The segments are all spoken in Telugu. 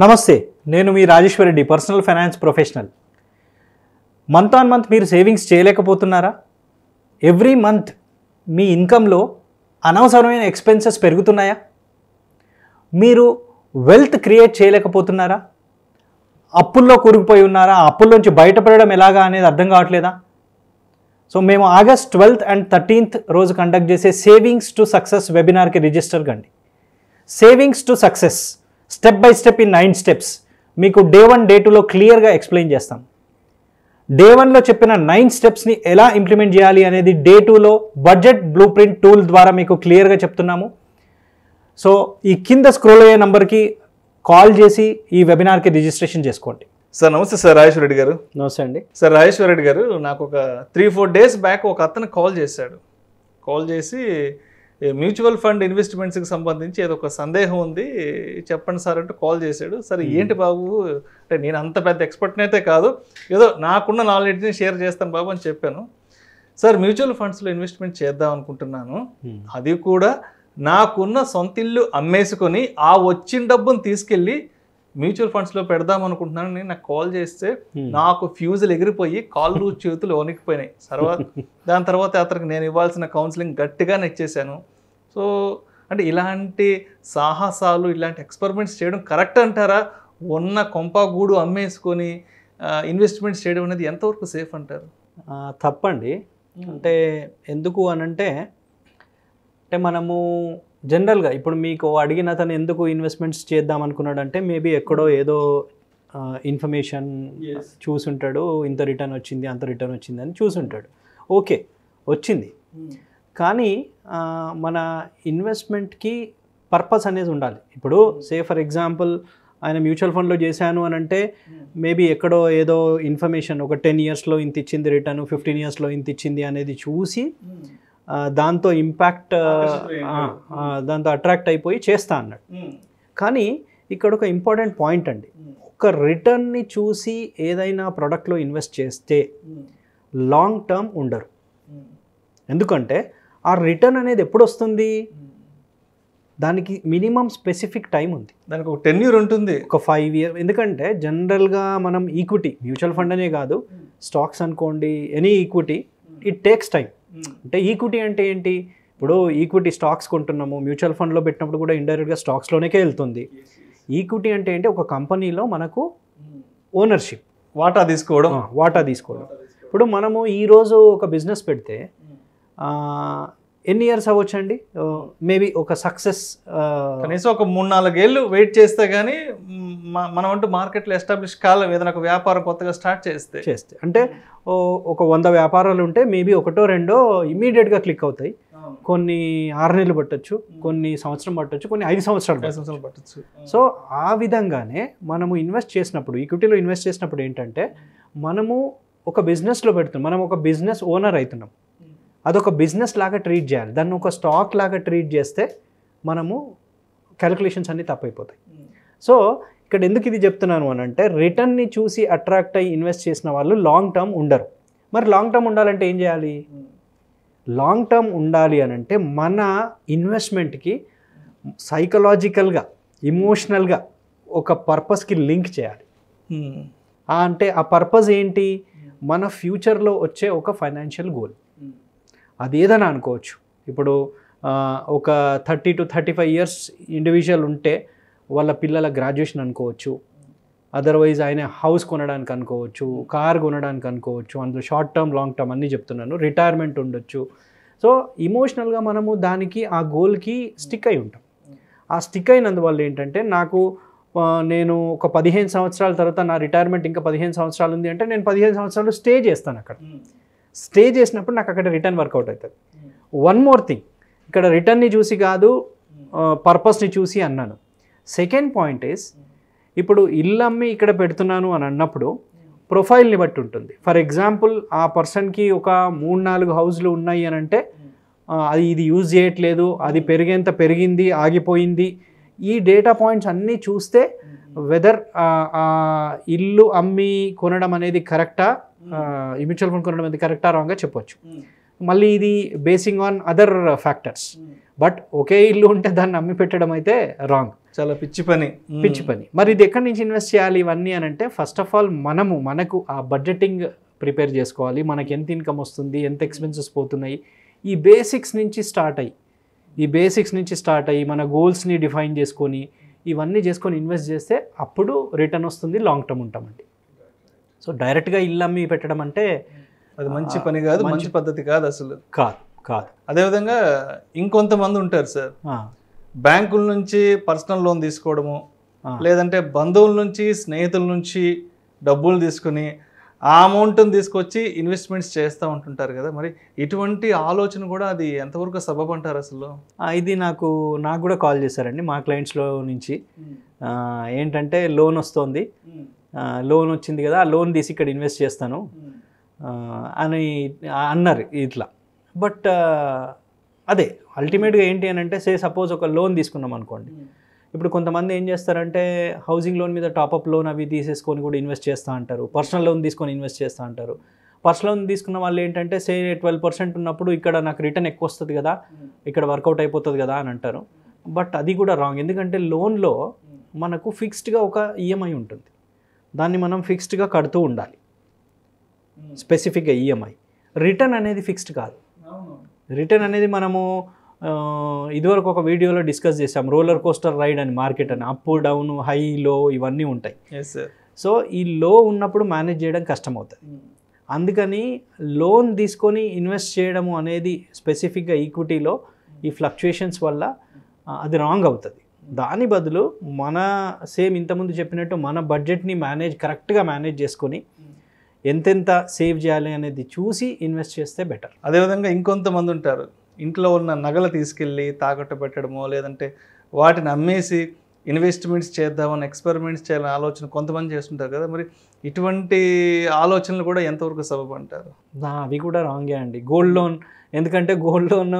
నమస్తే నేను మీ Reddy personal finance professional month on month మీరు సేవింగ్స్ చేయలేకపోతున్నారా ఎవ్రీ మంత్ మీ ఇన్కంలో అనవసరమైన ఎక్స్పెన్సెస్ పెరుగుతున్నాయా మీరు వెల్త్ క్రియేట్ చేయలేకపోతున్నారా అప్పుల్లో కూరుకుపోయి ఉన్నారా అప్పుల్లోంచి బయటపడడం ఎలాగా అనేది అర్థం కావట్లేదా సో మేము ఆగస్ట్ ట్వెల్త్ అండ్ థర్టీన్త్ రోజు కండక్ట్ చేసే సేవింగ్స్ టు సక్సెస్ వెబినార్కి రిజిస్టర్ కండి savings to success step by step in nine steps మీకు డే వన్ డే టూలో క్లియర్గా ఎక్స్ప్లెయిన్ చేస్తాం డే వన్లో చెప్పిన నైన్ స్టెప్స్ని ఎలా ఇంప్లిమెంట్ చేయాలి అనేది డే టూలో బడ్జెట్ బ్లూ ప్రింట్ టూల్ ద్వారా మీకు క్లియర్గా చెప్తున్నాము సో ఈ కింద స్క్రోల్ అయ్యే నెంబర్కి కాల్ చేసి ఈ వెబినార్కి రిజిస్ట్రేషన్ చేసుకోండి సార్ నమస్తే సార్ రాజేశ్వర రెడ్డి గారు నమస్తే అండి సార్ రాజేశ్వర రెడ్డి గారు నాకు ఒక త్రీ ఫోర్ డేస్ బ్యాక్ ఒక అతను కాల్ చేశాడు కాల్ చేసి మ్యూచువల్ ఫండ్ ఇన్వెస్ట్మెంట్స్కి సంబంధించి ఏదో ఒక సందేహం ఉంది చెప్పండి సార్ అంటే కాల్ చేశాడు సరే ఏంటి బాబు అంటే నేను అంత పెద్ద ఎక్స్పర్ట్ని అయితే కాదు ఏదో నాకున్న నాలెడ్జ్ని షేర్ చేస్తాను బాబు అని చెప్పాను సార్ మ్యూచువల్ ఫండ్స్లో ఇన్వెస్ట్మెంట్ చేద్దాం అనుకుంటున్నాను అది కూడా నాకున్న సొంత ఇల్లు అమ్మేసుకొని ఆ వచ్చిన డబ్బును తీసుకెళ్ళి మ్యూచువల్ ఫండ్స్లో పెడదాం అనుకుంటున్నాను నేను నాకు కాల్ చేస్తే నాకు ఫ్యూజులు ఎగిరిపోయి కాళ్ళు చేతులు వణికిపోయినాయి తర్వాత దాని తర్వాత అతనికి నేను ఇవ్వాల్సిన కౌన్సిలింగ్ గట్టిగా నెచ్చేసాను సో అంటే ఇలాంటి సాహసాలు ఇలాంటి ఎక్స్పెరిమెంట్స్ చేయడం కరెక్ట్ అంటారా ఉన్న కొంపగూడు అమ్మేసుకొని ఇన్వెస్ట్మెంట్స్ చేయడం అనేది ఎంతవరకు సేఫ్ అంటారు తప్పండి అంటే ఎందుకు అని అంటే అంటే మనము జనరల్గా ఇప్పుడు మీకు అడిగిన తను ఎందుకు ఇన్వెస్ట్మెంట్స్ చేద్దాం అనుకున్నాడంటే మేబీ ఎక్కడో ఏదో ఇన్ఫర్మేషన్ చూసుంటాడు ఇంత రిటర్న్ వచ్చింది అంత రిటర్న్ వచ్చింది అని చూసుంటాడు ఓకే వచ్చింది కానీ మన ఇన్వెస్ట్మెంట్కి పర్పస్ అనేది ఉండాలి ఇప్పుడు సే ఫర్ ఎగ్జాంపుల్ ఆయన మ్యూచువల్ ఫండ్లో చేశాను అని అంటే మేబీ ఎక్కడో ఏదో ఇన్ఫర్మేషన్ ఒక టెన్ ఇయర్స్లో ఇంత ఇచ్చింది రిటర్న్ ఫిఫ్టీన్ ఇయర్స్లో ఇంత ఇచ్చింది అనేది చూసి దాంతో ఇంపాక్ట్ దాంతో అట్రాక్ట్ అయిపోయి చేస్తా అన్నాడు కానీ ఇక్కడ ఒక ఇంపార్టెంట్ పాయింట్ అండి ఒక రిటర్న్ని చూసి ఏదైనా ప్రోడక్ట్లో ఇన్వెస్ట్ చేస్తే లాంగ్ టర్మ్ ఉండరు ఎందుకంటే ఆ రిటర్న్ అనేది ఎప్పుడు వస్తుంది దానికి మినిమం స్పెసిఫిక్ టైం ఉంది దానికి ఒక టెన్ ఇయర్ ఉంటుంది ఒక ఫైవ్ ఇయర్ ఎందుకంటే జనరల్గా మనం ఈక్విటీ మ్యూచువల్ ఫండ్ అనే కాదు స్టాక్స్ అనుకోండి any equity it takes time అంటే ఈక్విటీ అంటే ఏంటి ఇప్పుడు ఈక్విటీ స్టాక్స్ కొంటున్నాము మ్యూచువల్ ఫండ్లో పెట్టినప్పుడు కూడా ఇండైరెక్ట్గా స్టాక్స్లోనేకే వెళ్తుంది ఈక్విటీ అంటే ఏంటి ఒక కంపెనీలో మనకు ఓనర్షిప్ వాటా తీసుకోవడం వాటా తీసుకోవడం ఇప్పుడు మనము ఈరోజు ఒక బిజినెస్ పెడితే ఎన్ని ఇయర్స్ అండి మేబీ ఒక సక్సెస్ కనీసం ఒక మూడు నాలుగేళ్ళు వెయిట్ చేస్తే కానీ మనం అంటూ మార్కెట్లో ఎస్టాబ్లిష్ కాలం ఏదైనా ఒక వ్యాపారం కొత్తగా స్టార్ట్ చేస్తే చేస్తే అంటే ఒక వంద వ్యాపారాలు ఉంటే మేబీ ఒకటో రెండో ఇమీడియట్గా క్లిక్ అవుతాయి కొన్ని ఆరు నెలలు పట్టచ్చు కొన్ని సంవత్సరం పట్టచ్చు కొన్ని ఐదు సంవత్సరాలు సంవత్సరాలు పట్టచ్చు సో ఆ విధంగానే మనము ఇన్వెస్ట్ చేసినప్పుడు ఈక్విటీలో ఇన్వెస్ట్ చేసినప్పుడు ఏంటంటే మనము ఒక బిజినెస్లో పెడుతున్నాం మనం ఒక బిజినెస్ ఓనర్ అవుతున్నాం అదొక బిజినెస్ లాగా ట్రీట్ చేయాలి దాన్ని ఒక స్టాక్ లాగా ట్రీట్ చేస్తే మనము క్యాలిక్యులేషన్స్ అన్నీ తప్పైపోతాయి hmm. సో ఇక్కడ ఎందుకు ఇది చెప్తున్నాను అని అంటే రిటర్న్ని చూసి అట్రాక్ట్ అయ్యి ఇన్వెస్ట్ చేసిన వాళ్ళు లాంగ్ టర్మ్ ఉండరు మరి లాంగ్ టర్మ్ ఉండాలంటే ఏం చేయాలి hmm. లాంగ్ టర్మ్ ఉండాలి అని అంటే మన ఇన్వెస్ట్మెంట్కి సైకలాజికల్గా ఇమోషనల్గా ఒక పర్పస్కి లింక్ చేయాలి hmm. అంటే ఆ పర్పస్ ఏంటి మన ఫ్యూచర్లో వచ్చే ఒక ఫైనాన్షియల్ గోల్ అది ఏదైనా అనుకోవచ్చు ఇప్పుడు ఒక thirty to thirty five years individual ఉంటే వాళ్ళ పిల్లల గ్రాడ్యుయేషన్ అనుకోవచ్చు అదర్వైజ్ ఆయన హౌస్ కొనడానికి అనుకోవచ్చు కార్ కొనడానికి అనుకోవచ్చు అందులో షార్ట్ టర్మ్ లాంగ్ టర్మ్ అన్నీ చెప్తున్నాను రిటైర్మెంట్ ఉండొచ్చు సో ఇమోషనల్గా మనము దానికి ఆ గోల్కి స్టిక్ అయి ఉంటాం ఆ స్టిక్ అయినందువల్ల ఏంటంటే నాకు నేను ఒక పదిహేను సంవత్సరాల తర్వాత నా రిటైర్మెంట్ ఇంకా పదిహేను సంవత్సరాలు ఉంది అంటే నేను పదిహేను సంవత్సరాలు స్టే చేస్తాను అక్కడ స్టే చేసినప్పుడు నాకు అక్కడ రిటర్న్ వర్కౌట్ అవుతుంది వన్ మోర్ థింగ్ ఇక్కడ రిటర్న్ని చూసి కాదు hmm. పర్పస్ని చూసి అన్నాను సెకండ్ పాయింట్ ఈస్ ఇప్పుడు ఇల్లు అమ్మి ఇక్కడ పెడుతున్నాను అని అన్నప్పుడు ప్రొఫైల్ని బట్టి ఉంటుంది ఫర్ ఎగ్జాంపుల్ ఆ పర్సన్కి ఒక మూడు నాలుగు హౌస్లు ఉన్నాయి అని అంటే అది ఇది యూజ్ చేయట్లేదు అది hmm. పెరిగేంత పెరిగింది ఆగిపోయింది ఈ డేటా పాయింట్స్ అన్నీ చూస్తే వెదర్ hmm. ఇల్లు అమ్మి కొనడం అనేది కరెక్టా ఈ మ్యూచువల్ ఫండ్ కొనడం అనేది కరెక్టా రాంగ్గా చెప్పొచ్చు మళ్ళీ ఇది basing on other factors but ఒకే ఇల్లు ఉంటే దాన్ని అమ్మి పెట్టడం అయితే రాంగ్ చాలా పిచ్చి పని పిచ్చి పని మరి ఇది ఎక్కడి నుంచి ఇన్వెస్ట్ చేయాలి ఇవన్నీ అని అంటే ఫస్ట్ ఆఫ్ ఆల్ మనము మనకు ఆ బడ్జెటింగ్ ప్రిపేర్ చేసుకోవాలి మనకి ఎంత ఇన్కమ్ వస్తుంది ఎంత ఎక్స్పెన్సెస్ పోతున్నాయి ఈ బేసిక్స్ నుంచి స్టార్ట్ అయ్యి ఈ బేసిక్స్ నుంచి స్టార్ట్ అయ్యి మన గోల్స్ని డిఫైన్ చేసుకొని ఇవన్నీ చేసుకొని ఇన్వెస్ట్ చేస్తే అప్పుడు రిటర్న్ వస్తుంది లాంగ్ టర్మ్ ఉంటామండి సో డైరెక్ట్గా ఇల్లు అమ్మి పెట్టడం అంటే అది మంచి పని కాదు మంచి పద్ధతి కాదు అసలు కాదు కాదు అదేవిధంగా ఇంకొంతమంది ఉంటారు సార్ బ్యాంకుల నుంచి పర్సనల్ లోన్ తీసుకోవడము లేదంటే బంధువుల నుంచి స్నేహితుల నుంచి డబ్బులు తీసుకుని ఆ అమౌంట్ని తీసుకొచ్చి ఇన్వెస్ట్మెంట్స్ చేస్తూ ఉంటుంటారు కదా మరి ఇటువంటి ఆలోచన కూడా అది ఎంతవరకు సబబ్ అంటారు అసలు ఇది నాకు నాకు కూడా కాల్ చేశారండి మా క్లయింట్స్లో నుంచి ఏంటంటే లోన్ వస్తుంది లోన్ వచ్చింది కదా ఆ లోన్ తీసి ఇక్కడ ఇన్వెస్ట్ చేస్తాను అని అన్నారు ఇట్లా బట్ అదే అల్టిమేట్గా ఏంటి అని అంటే సే సపోజ్ ఒక లోన్ తీసుకున్నాం అనుకోండి ఇప్పుడు కొంతమంది ఏం చేస్తారంటే హౌసింగ్ లోన్ మీద టాపప్ లోన్ అవి తీసేసుకొని కూడా ఇన్వెస్ట్ చేస్తూ అంటారు పర్సనల్ లోన్ తీసుకొని ఇన్వెస్ట్ చేస్తూ అంటారు పర్సనల్ లోన్ తీసుకున్న వాళ్ళు ఏంటంటే సే ట్వెల్వ్ పర్సెంట్ ఉన్నప్పుడు ఇక్కడ నాకు రిటర్న్ ఎక్కువ వస్తుంది కదా ఇక్కడ వర్కౌట్ అయిపోతుంది కదా అని అంటారు బట్ అది కూడా రాంగ్ ఎందుకంటే లోన్లో మనకు ఫిక్స్డ్గా ఒక ఈఎంఐ ఉంటుంది దాన్ని మనం ఫిక్స్డ్గా కడుతూ ఉండాలి స్పెసిఫిక్గా ఈఎంఐ రిటర్న్ అనేది ఫిక్స్డ్ కాదు రిటర్న్ అనేది మనము ఇదివరకు ఒక వీడియోలో డిస్కస్ చేసాం రోలర్ కోస్టర్ రైడ్ అని మార్కెట్ అని అప్ డౌన్ హై లో ఇవన్నీ ఉంటాయి సో ఈ లో ఉన్నప్పుడు మేనేజ్ చేయడం కష్టమవుతుంది hmm. అందుకని లోన్ తీసుకొని ఇన్వెస్ట్ చేయడము అనేది స్పెసిఫిక్గా ఈక్విటీలో ఈ ఫ్లక్చుయేషన్స్ వల్ల అది రాంగ్ అవుతుంది దాని బదులు మన సేమ్ ఇంతకుముందు చెప్పినట్టు మన బడ్జెట్ని మేనేజ్ కరెక్ట్గా మేనేజ్ చేసుకొని ఎంతెంత సేవ్ చేయాలి అనేది చూసి ఇన్వెస్ట్ చేస్తే బెటర్ అదేవిధంగా ఇంకొంతమంది ఉంటారు ఇంట్లో ఉన్న నగలు తీసుకెళ్ళి తాకట్టు పెట్టడమో లేదంటే వాటిని అమ్మేసి ఇన్వెస్ట్మెంట్స్ చేద్దామని ఎక్స్పెరిమెంట్స్ చేయాలని ఆలోచన కొంతమంది చేస్తుంటారు కదా మరి ఇటువంటి ఆలోచనలు కూడా ఎంతవరకు సబబంటారు అవి కూడా రాంగే అండి గోల్డ్ లోన్ ఎందుకంటే గోల్డ్ లోన్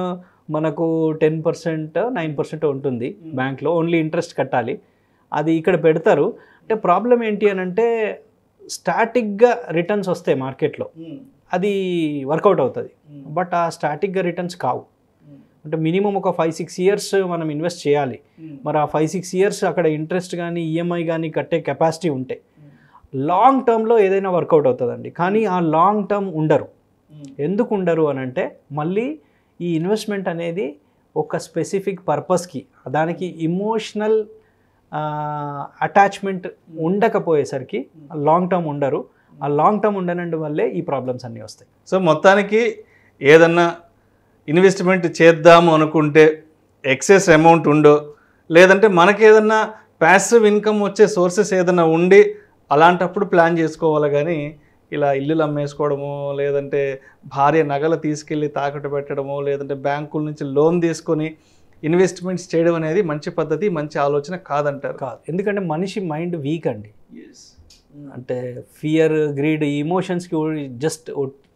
మనకు టెన్ పర్సెంట్ నైన్ పర్సెంట్ ఉంటుంది hmm. బ్యాంక్లో ఓన్లీ ఇంట్రెస్ట్ కట్టాలి అది ఇక్కడ పెడతారు అంటే ప్రాబ్లం ఏంటి అని అంటే స్టాటిక్గా రిటర్న్స్ వస్తాయి మార్కెట్లో hmm. అది వర్కౌట్ అవుతుంది hmm. బట్ ఆ స్టాటిక్గా రిటర్న్స్ కావు అంటే మినిమం ఒక ఫైవ్ సిక్స్ ఇయర్స్ మనం ఇన్వెస్ట్ చేయాలి మరి ఆ ఫైవ్ సిక్స్ ఇయర్స్ అక్కడ ఇంట్రెస్ట్ కానీ ఈఎంఐ కానీ కట్టే కెపాసిటీ ఉంటే లాంగ్ టర్మ్లో ఏదైనా వర్కౌట్ అవుతుందండి కానీ ఆ లాంగ్ టర్మ్ ఉండరు ఎందుకు ఉండరు అని అంటే మళ్ళీ ఈ ఇన్వెస్ట్మెంట్ అనేది ఒక స్పెసిఫిక్ పర్పస్కి దానికి ఇమోషనల్ అటాచ్మెంట్ ఉండకపోయేసరికి లాంగ్ టర్మ్ ఉండరు ఆ లాంగ్ టర్మ్ ఉండనండి వల్లే ఈ ప్రాబ్లమ్స్ అన్నీ వస్తాయి సో మొత్తానికి ఏదన్నా ఇన్వెస్ట్మెంట్ చేద్దాము అనుకుంటే ఎక్సెస్ అమౌంట్ ఉండో లేదంటే మనకేదన్నా ప్యాసివ్ ఇన్కమ్ వచ్చే సోర్సెస్ ఏదైనా ఉండి అలాంటప్పుడు ప్లాన్ చేసుకోవాలి కానీ ఇలా ఇల్లులు అమ్మేసుకోవడము లేదంటే భార్య నగలు తీసుకెళ్ళి తాకట్టు పెట్టడము లేదంటే బ్యాంకుల నుంచి లోన్ తీసుకొని ఇన్వెస్ట్మెంట్స్ చేయడం అనేది మంచి పద్ధతి మంచి ఆలోచన కాదంటారు కాదు ఎందుకంటే మనిషి మైండ్ వీక్ అండి అంటే ఫియర్ గ్రీడ్ ఇమోషన్స్కి జస్ట్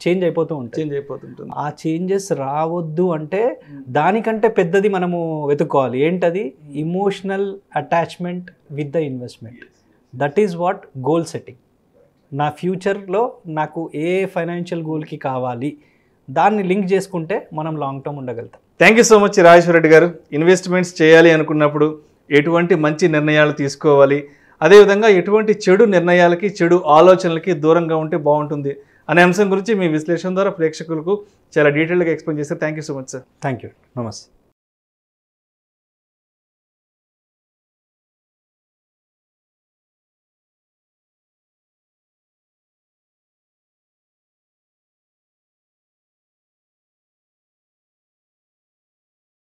చేంజ్ అయిపోతూ ఉంటుంది చేంజ్ అయిపోతుంటుంది ఆ చేంజెస్ రావద్దు అంటే hmm. దానికంటే పెద్దది మనము వెతుక్కోవాలి ఏంటది emotional attachment with the investment that is what goal setting నా ఫ్యూచర్లో నాకు ఏ ఫైనాన్షియల్ గోల్కి కావాలి దాన్ని లింక్ చేసుకుంటే మనం లాంగ్ టర్మ్ ఉండగలుగుతాం thank you so much Reddy గారు ఇన్వెస్ట్మెంట్స్ చేయాలి అనుకున్నప్పుడు ఎటువంటి మంచి నిర్ణయాలు తీసుకోవాలి అదేవిధంగా ఎటువంటి చెడు నిర్ణయాలకి చెడు ఆలోచనలకి దూరంగా ఉంటే బాగుంటుంది అనే అంశం గురించి మీ విశ్లేషణ ద్వారా ప్రేక్షకులకు చాలా డీటెయిల్గా ఎక్స్ప్లెయిన్ చేస్తే thank you so much sir thank you నమస్తే